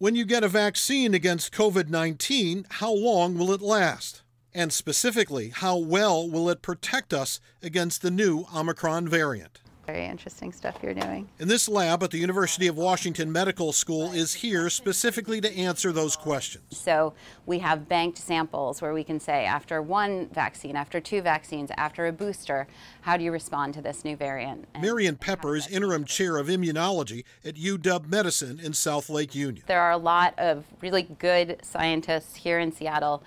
When you get a vaccine against COVID 19, how long will it last? And specifically, how well will it protect us against the new Omicron variant? Very interesting stuff you're doing. And this lab at the University of Washington Medical School is here specifically to answer those questions. So we have banked samples where we can say after one vaccine, after two vaccines, after a booster, how do you respond to this new variant? And Marion Pepper is interim chair of immunology at UW Medicine in South Lake Union. There are a lot of really good scientists here in Seattle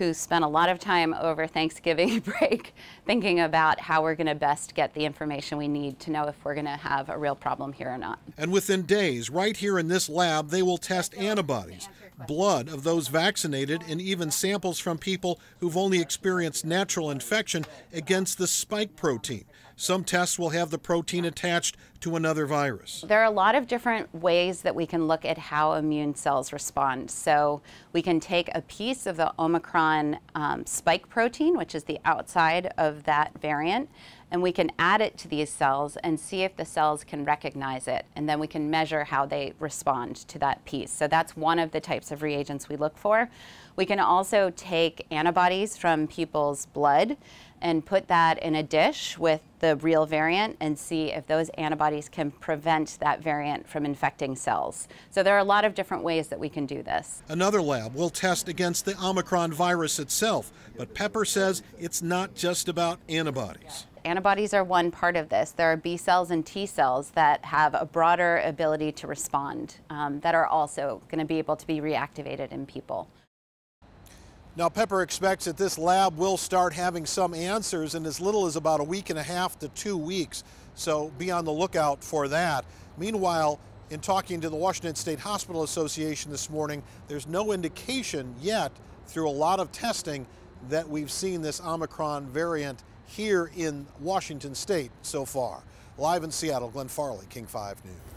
who spent a lot of time over Thanksgiving break thinking about how we're going to best get the information we need to know if we're going to have a real problem here or not. And within days, right here in this lab, they will test antibodies, blood of those vaccinated, and even samples from people who've only experienced natural infection against the spike protein. Some tests will have the protein attached to another virus. There are a lot of different ways that we can look at how immune cells respond. So we can take a piece of the Omicron um, spike protein, which is the outside of that variant, and we can add it to these cells and see if the cells can recognize it, and then we can measure how they respond to that piece. So that's one of the types of reagents we look for. We can also take antibodies from people's blood and put that in a dish with the real variant and see if those antibodies can prevent that variant from infecting cells. So there are a lot of different ways that we can do this. Another lab will test against the Omicron virus itself, but Pepper says it's not just about antibodies antibodies are one part of this. There are B cells and T cells that have a broader ability to respond um, that are also going to be able to be reactivated in people. Now, Pepper expects that this lab will start having some answers in as little as about a week and a half to two weeks, so be on the lookout for that. Meanwhile, in talking to the Washington State Hospital Association this morning, there's no indication yet through a lot of testing that we've seen this Omicron variant here in Washington State so far. Live in Seattle, Glenn Farley, King 5 News.